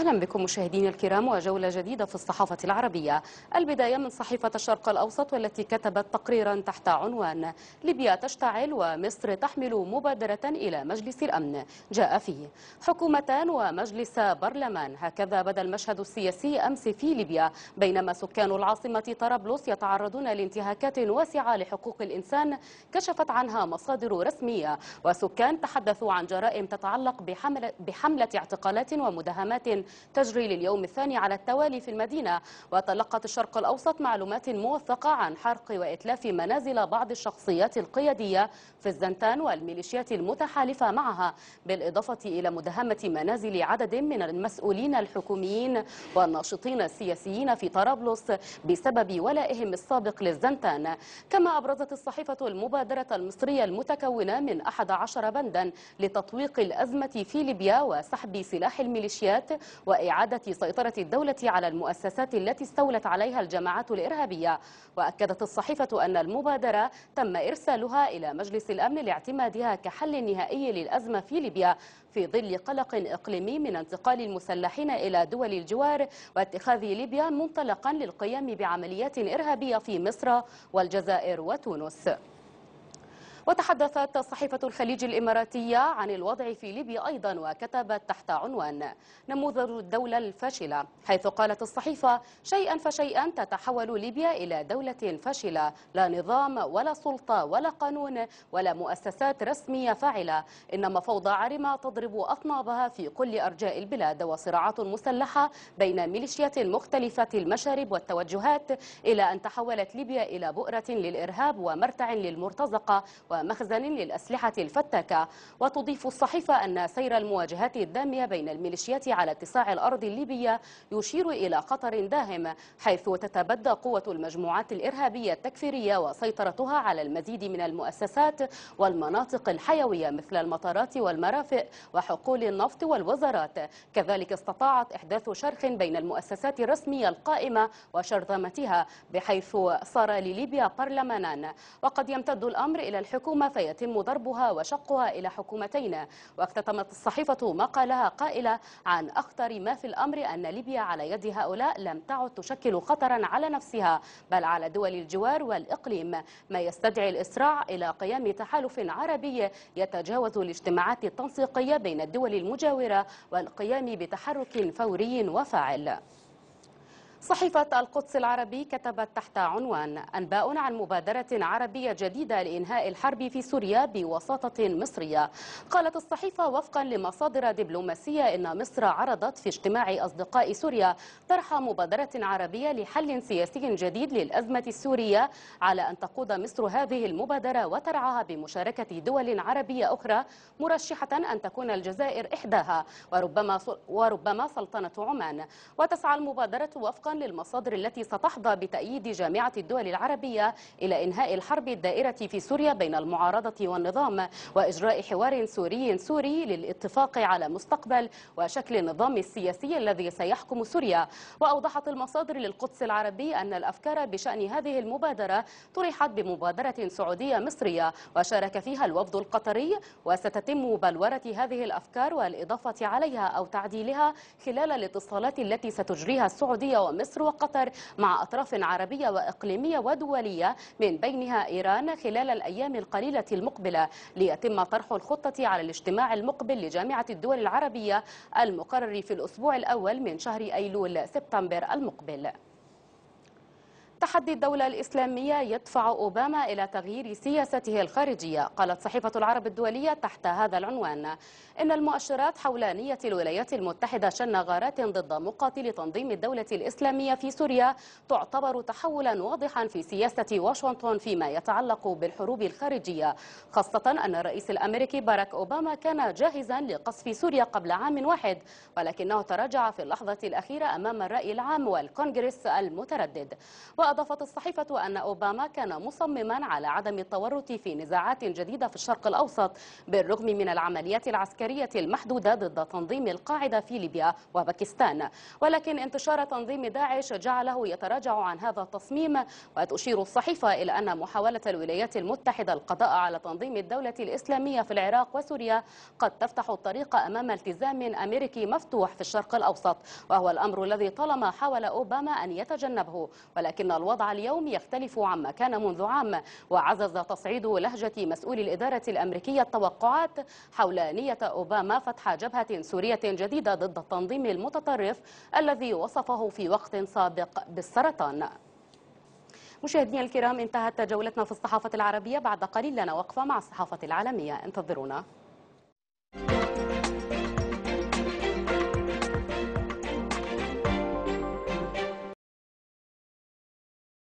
أهلا بكم مشاهدينا الكرام وجولة جديدة في الصحافة العربية البداية من صحيفة الشرق الأوسط والتي كتبت تقريرا تحت عنوان ليبيا تشتعل ومصر تحمل مبادرة إلى مجلس الأمن جاء فيه حكومتان ومجلس برلمان هكذا بدا المشهد السياسي أمس في ليبيا بينما سكان العاصمة طرابلس يتعرضون لانتهاكات واسعة لحقوق الإنسان كشفت عنها مصادر رسمية وسكان تحدثوا عن جرائم تتعلق بحملة اعتقالات ومداهمات تجري لليوم الثاني على التوالي في المدينة وتلقت الشرق الأوسط معلومات موثقة عن حرق وإتلاف منازل بعض الشخصيات القيادية في الزنتان والميليشيات المتحالفة معها بالإضافة إلى مداهمة منازل عدد من المسؤولين الحكوميين والناشطين السياسيين في طرابلس بسبب ولائهم السابق للزنتان كما أبرزت الصحيفة المبادرة المصرية المتكونة من 11 بندا لتطويق الأزمة في ليبيا وسحب سلاح الميليشيات وإعادة سيطرة الدولة على المؤسسات التي استولت عليها الجماعات الإرهابية وأكدت الصحيفة أن المبادرة تم إرسالها إلى مجلس الأمن لاعتمادها كحل نهائي للأزمة في ليبيا في ظل قلق إقليمي من انتقال المسلحين إلى دول الجوار واتخاذ ليبيا منطلقا للقيام بعمليات إرهابية في مصر والجزائر وتونس وتحدثت صحيفة الخليج الإماراتية عن الوضع في ليبيا أيضا وكتبت تحت عنوان نموذج الدولة الفاشلة حيث قالت الصحيفة شيئا فشيئا تتحول ليبيا إلى دولة فاشلة لا نظام ولا سلطة ولا قانون ولا مؤسسات رسمية فاعلة إنما فوضى عارمة تضرب أطنابها في كل أرجاء البلاد وصراعات مسلحة بين ميليشيات مختلفة المشارب والتوجهات إلى أن تحولت ليبيا إلى بؤرة للإرهاب ومرتع للمرتزقة ومخزن للأسلحة الفتاكة وتضيف الصحيفة أن سير المواجهات الدامية بين الميليشيات على اتساع الأرض الليبية يشير إلى خطر داهم حيث تتبدى قوة المجموعات الإرهابية التكفيرية وسيطرتها على المزيد من المؤسسات والمناطق الحيوية مثل المطارات والمرافئ وحقول النفط والوزارات كذلك استطاعت إحداث شرخ بين المؤسسات الرسمية القائمة وشرذمتها بحيث صار لليبيا برلمانان وقد يمتد الأمر إلى الحكم الحكومة فيتم ضربها وشقها إلى حكومتين واختتمت الصحيفة مقالها قائلة عن أخطر ما في الأمر أن ليبيا على يد هؤلاء لم تعد تشكل خطرا على نفسها بل على دول الجوار والإقليم ما يستدعي الإسراع إلى قيام تحالف عربي يتجاوز الاجتماعات التنسيقية بين الدول المجاورة والقيام بتحرك فوري وفاعل صحيفة القدس العربي كتبت تحت عنوان أنباء عن مبادرة عربية جديدة لإنهاء الحرب في سوريا بوساطة مصرية قالت الصحيفة وفقا لمصادر دبلوماسية إن مصر عرضت في اجتماع أصدقاء سوريا طرح مبادرة عربية لحل سياسي جديد للأزمة السورية على أن تقود مصر هذه المبادرة وترعاها بمشاركة دول عربية أخرى مرشحة أن تكون الجزائر إحداها وربما, وربما سلطنة عمان وتسعى المبادرة وفقا للمصادر التي ستحظى بتأييد جامعة الدول العربية إلى إنهاء الحرب الدائرة في سوريا بين المعارضة والنظام وإجراء حوار سوري سوري للاتفاق على مستقبل وشكل النظام السياسي الذي سيحكم سوريا وأوضحت المصادر للقدس العربي أن الأفكار بشأن هذه المبادرة طرحت بمبادرة سعودية مصرية وشارك فيها الوفد القطري وستتم بلورة هذه الأفكار والإضافة عليها أو تعديلها خلال الاتصالات التي ستجريها السعودية ومصر مصر وقطر مع أطراف عربية وإقليمية ودولية من بينها إيران خلال الأيام القليلة المقبلة ليتم طرح الخطة على الاجتماع المقبل لجامعة الدول العربية المقرر في الأسبوع الأول من شهر أيلول سبتمبر المقبل تحدي الدولة الإسلامية يدفع أوباما إلى تغيير سياسته الخارجية قالت صحيفة العرب الدولية تحت هذا العنوان إن المؤشرات حول نية الولايات المتحدة شن غارات ضد مقاتلي تنظيم الدولة الإسلامية في سوريا تعتبر تحولا واضحا في سياسة واشنطن فيما يتعلق بالحروب الخارجية خاصة أن الرئيس الأمريكي باراك أوباما كان جاهزا لقصف سوريا قبل عام واحد ولكنه تراجع في اللحظة الأخيرة أمام الرأي العام والكونغرس المتردد وأضافت الصحيفة أن أوباما كان مصمما على عدم التورط في نزاعات جديدة في الشرق الأوسط بالرغم من العمليات العسكرية المحدودة ضد تنظيم القاعدة في ليبيا وباكستان ولكن انتشار تنظيم داعش جعله يتراجع عن هذا التصميم وتشير الصحيفة إلى أن محاولة الولايات المتحدة القضاء على تنظيم الدولة الإسلامية في العراق وسوريا قد تفتح الطريق أمام التزام أمريكي مفتوح في الشرق الأوسط وهو الأمر الذي طالما حاول أوباما أن يتجنبه ولكن الوضع اليوم يختلف عما كان منذ عام وعزز تصعيد لهجة مسؤول الإدارة الأمريكية التوقعات حول نية أوباما فتح جبهة سورية جديدة ضد التنظيم المتطرف الذي وصفه في وقت سابق بالسرطان مشاهدينا الكرام انتهت جولتنا في الصحافة العربية بعد قليل لنا وقفة مع الصحافة العالمية انتظرونا